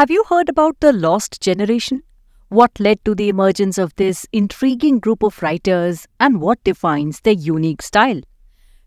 Have you heard about the lost generation? What led to the emergence of this intriguing group of writers and what defines their unique style?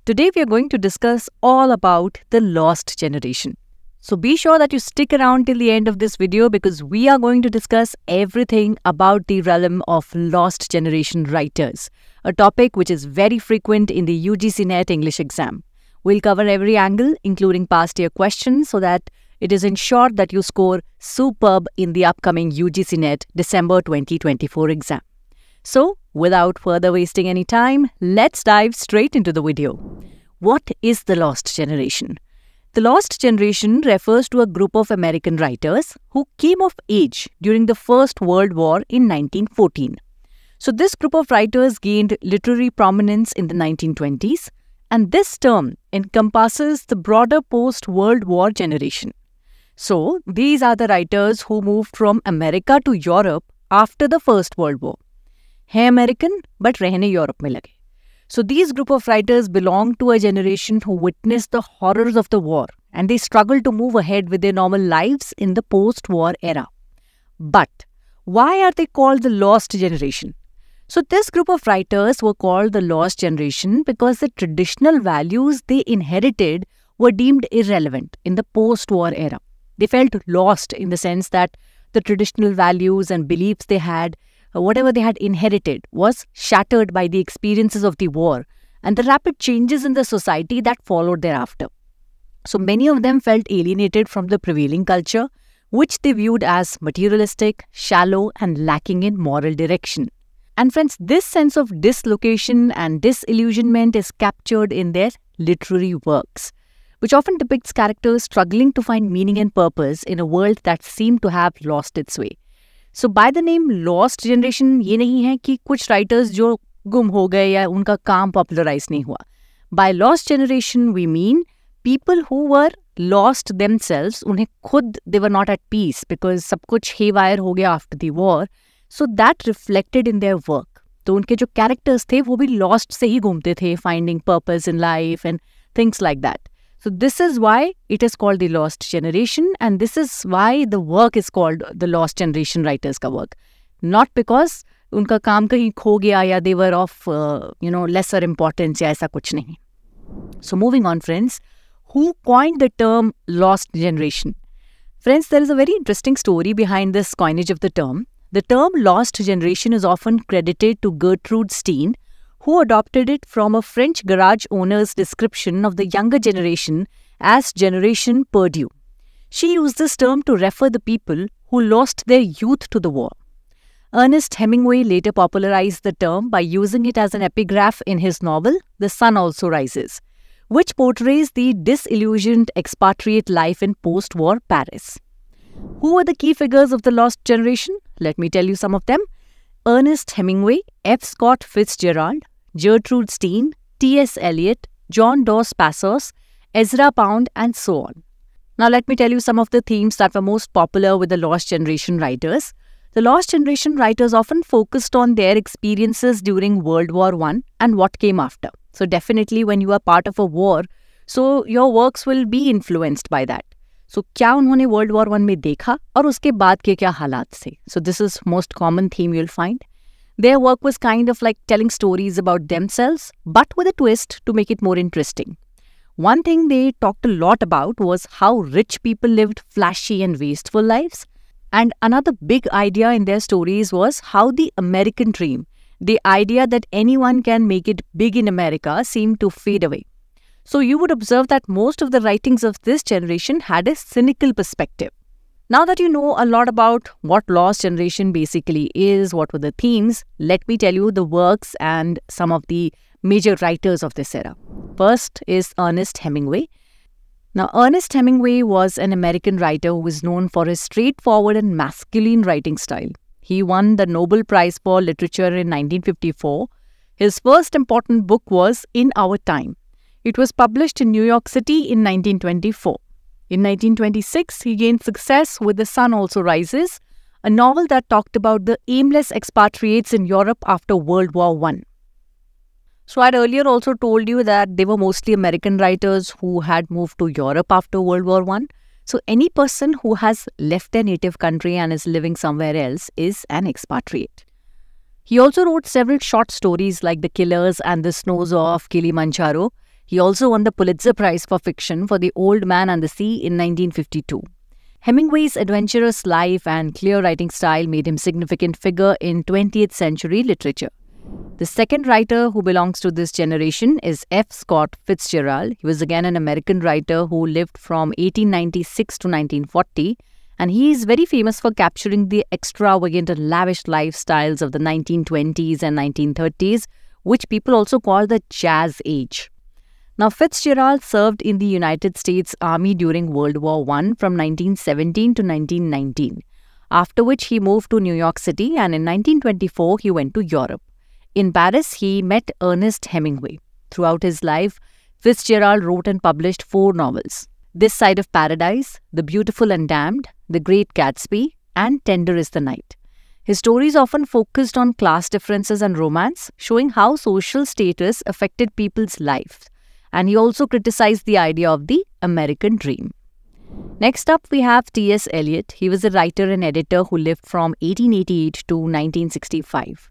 Today we are going to discuss all about the lost generation. So be sure that you stick around till the end of this video because we are going to discuss everything about the realm of lost generation writers, a topic which is very frequent in the UGC NET English exam. We'll cover every angle, including past year questions, so that it is ensured that you score superb in the upcoming UGC NET December 2024 exam. So, without further wasting any time, let's dive straight into the video. What is the Lost Generation? The Lost Generation refers to a group of American writers who came of age during the First World War in 1914. So, this group of writers gained literary prominence in the 1920s, and this term encompasses the broader post World War generation. So, these are the writers who moved from America to Europe after the First World War. Hey American, but rehne Europe mein lage. So, these group of writers belong to a generation who witnessed the horrors of the war and they struggled to move ahead with their normal lives in the post war era. But why are they called the Lost Generation? So, this group of writers were called the Lost Generation because the traditional values they inherited were deemed irrelevant in the post war era they felt lost in the sense that the traditional values and beliefs they had, uh, whatever they had inherited, was shattered by the experiences of the war and the rapid changes in the society that followed thereafter. So many of them felt alienated from the prevailing culture, which they viewed as materialistic, shallow, and lacking in moral direction. And friends, this sense of dislocation and disillusionment is captured in their literary works which often depicts characters struggling to find meaning and purpose in a world that seemed to have lost its way. So, by the name Lost Generation, ye nahi hai ki kuch writers jo gum ho gaye ya unka kaam popularized nahi hua. By Lost Generation, we mean people who were lost themselves, unhe khud they were not at peace because sab kuch haywire ho gaya after the war. So, that reflected in their work. तो उनके जो characters थे वो भी lost से ही घूमते थे finding purpose in life and things like that so this is why it is called the lost generation, and this is why the work is called the lost generation writers' ka work, not because unka kaam kahin kho gaya they were of uh, lesser importance ya aisa kuch nahi. So moving on, friends, who coined the term lost generation? Friends, there is a very interesting story behind this coinage of the term. The term lost generation is often credited to Gertrude Stein, who adopted it from a French garage owner's description of the younger generation as Generation Purdue. She used this term to refer the people who lost their youth to the war. Ernest Hemingway later popularized the term by using it as an epigraph in his novel The Sun Also Rises, which portrays the disillusioned expatriate life in post-war Paris. Who were the key figures of the lost generation? Let me tell you some of them. Ernest Hemingway, F. Scott Fitzgerald, Gertrude Steen, T.S. Eliot, John Dos Passos, Ezra Pound, and so on. Now, let me tell you some of the themes that were most popular with the Lost Generation writers. The Lost Generation writers often focused on their experiences during World War I and what came after. So, definitely when you are part of a war, so your works will be influenced by that. so, क्या उन्होंने world war one में देखा और उसके बाद के क्या हालात थे so this is most common theme you'll find their work was kind of like telling stories about themselves, but with a twist to make it more interesting. One thing they talked a lot about was how rich people lived flashy and wasteful lives. And another big idea in their stories was how the American dream, the idea that anyone can make it big in America, seemed to fade away. So you would observe that most of the writings of this generation had a cynical perspective. Now that you know a lot about what Lost generation basically is, what were the themes, let me tell you the works and some of the major writers of this era. First is Ernest Hemingway. Now, Ernest Hemingway was an American writer who was known for his straightforward and masculine writing style. He won the Nobel Prize for Literature in 1954. His first important book was In Our Time. It was published in New York City in 1924. In 1926, he gained success with The Sun Also Rises, a novel that talked about the aimless expatriates in Europe after World War I. So, I earlier also told you that they were mostly American writers who had moved to Europe after World War I. So, any person who has left their native country and is living somewhere else is an expatriate. He also wrote several short stories like The Killers and The Snows of Kilimanjaro, he also won the Pulitzer Prize for Fiction for The Old Man and the Sea in 1952. Hemingway's adventurous life and clear writing style made him significant figure in 20th century literature. The second writer who belongs to this generation is F. Scott Fitzgerald. He was again an American writer who lived from 1896 to 1940 and he is very famous for capturing the extravagant and lavish lifestyles of the 1920s and 1930s, which people also call the jazz age. Now, Fitzgerald served in the United States Army during World War I from 1917 to 1919, after which he moved to New York City and in 1924 he went to Europe. In Paris, he met Ernest Hemingway. Throughout his life, Fitzgerald wrote and published four novels This Side of Paradise, The Beautiful and Damned, The Great Gatsby, and Tender is the Night. His stories often focused on class differences and romance, showing how social status affected people's lives and he also criticized the idea of the American dream. Next up, we have T.S. Eliot. He was a writer and editor who lived from 1888 to 1965.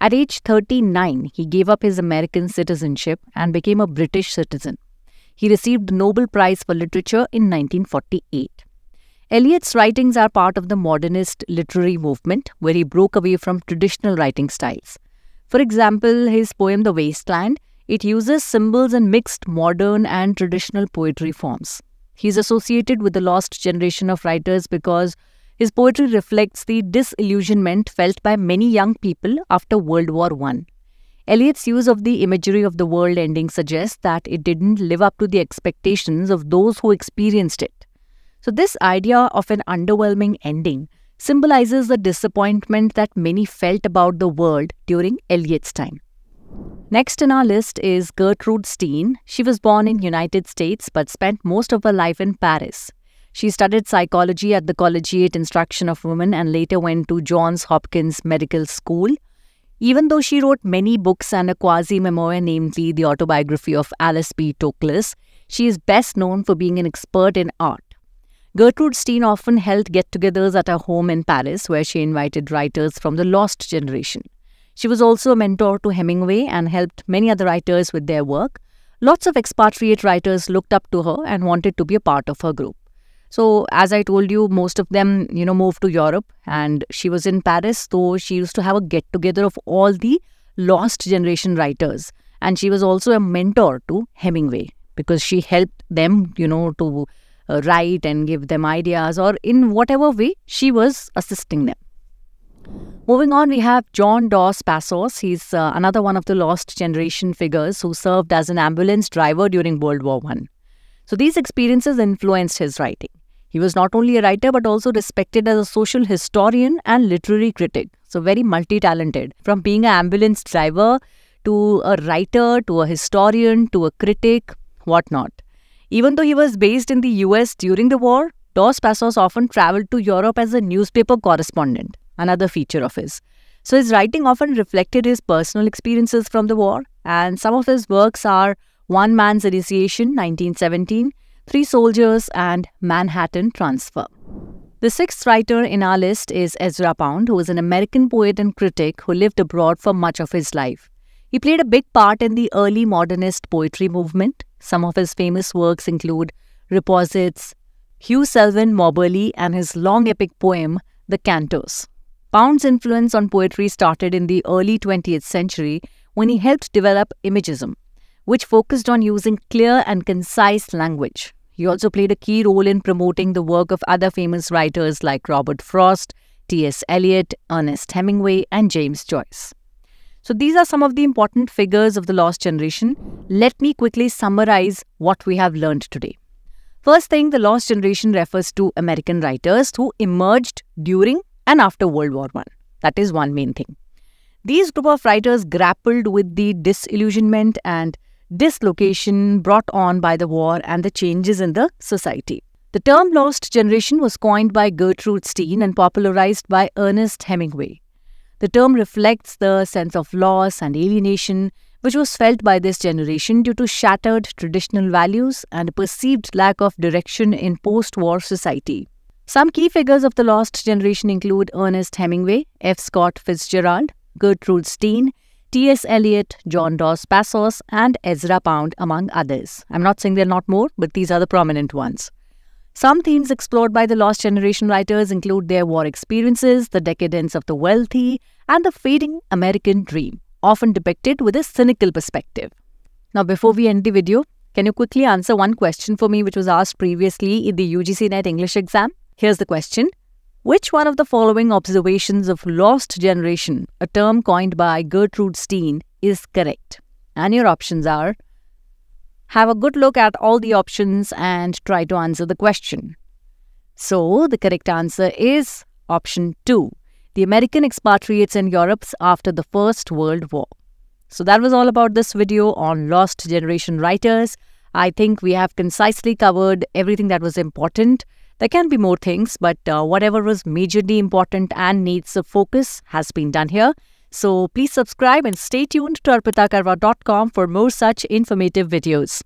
At age 39, he gave up his American citizenship and became a British citizen. He received the Nobel Prize for Literature in 1948. Eliot's writings are part of the modernist literary movement, where he broke away from traditional writing styles. For example, his poem The Wasteland it uses symbols and mixed modern and traditional poetry forms. He's associated with the lost generation of writers because his poetry reflects the disillusionment felt by many young people after World War I. Eliot's use of the imagery of the world ending suggests that it didn't live up to the expectations of those who experienced it. So, this idea of an underwhelming ending symbolizes the disappointment that many felt about the world during Eliot's time. Next in our list is Gertrude Steen. She was born in United States but spent most of her life in Paris. She studied psychology at the Collegiate Instruction of Women and later went to Johns Hopkins Medical School. Even though she wrote many books and a quasi-memoir, namely the autobiography of Alice B. Toklas, she is best known for being an expert in art. Gertrude Steen often held get-togethers at her home in Paris, where she invited writers from the lost generation. She was also a mentor to Hemingway and helped many other writers with their work. Lots of expatriate writers looked up to her and wanted to be a part of her group. So, as I told you, most of them, you know, moved to Europe and she was in Paris, Though she used to have a get together of all the lost generation writers. And she was also a mentor to Hemingway because she helped them, you know, to uh, write and give them ideas or in whatever way she was assisting them. Moving on, we have John Dos Passos. He's uh, another one of the lost generation figures who served as an ambulance driver during World War I. So these experiences influenced his writing. He was not only a writer but also respected as a social historian and literary critic. So very multi-talented. From being an ambulance driver to a writer to a historian to a critic, whatnot. Even though he was based in the US during the war, Dos Passos often traveled to Europe as a newspaper correspondent another feature of his. So his writing often reflected his personal experiences from the war, and some of his works are One Man's Initiation, 1917, Three Soldiers, and Manhattan Transfer. The sixth writer in our list is Ezra Pound, who is an American poet and critic who lived abroad for much of his life. He played a big part in the early modernist poetry movement. Some of his famous works include Reposits, Hugh Selwyn Moberly, and his long epic poem, The Cantos. Pound's influence on poetry started in the early 20th century when he helped develop Imagism, which focused on using clear and concise language. He also played a key role in promoting the work of other famous writers like Robert Frost, T.S. Eliot, Ernest Hemingway, and James Joyce. So these are some of the important figures of the lost generation. Let me quickly summarize what we have learned today. First thing, the lost generation refers to American writers who emerged during and after World War I. That is one main thing. These group of writers grappled with the disillusionment and dislocation brought on by the war and the changes in the society. The term Lost Generation was coined by Gertrude Stein and popularized by Ernest Hemingway. The term reflects the sense of loss and alienation which was felt by this generation due to shattered traditional values and a perceived lack of direction in post war society. Some key figures of the lost generation include Ernest Hemingway, F. Scott Fitzgerald, Gertrude Stein, T.S. Eliot, John Dos Passos, and Ezra Pound, among others. I'm not saying there are not more, but these are the prominent ones. Some themes explored by the Lost Generation writers include their war experiences, the decadence of the wealthy, and the fading American dream, often depicted with a cynical perspective. Now, before we end the video, can you quickly answer one question for me which was asked previously in the UGC NET English exam? Here's the question. Which one of the following observations of lost generation, a term coined by Gertrude Steen, is correct? And your options are have a good look at all the options and try to answer the question. So, the correct answer is option 2 the American expatriates in Europe after the First World War. So, that was all about this video on lost generation writers. I think we have concisely covered everything that was important. There can be more things, but uh, whatever was majorly important and needs a focus has been done here. So please subscribe and stay tuned to arpitakarwa.com for more such informative videos.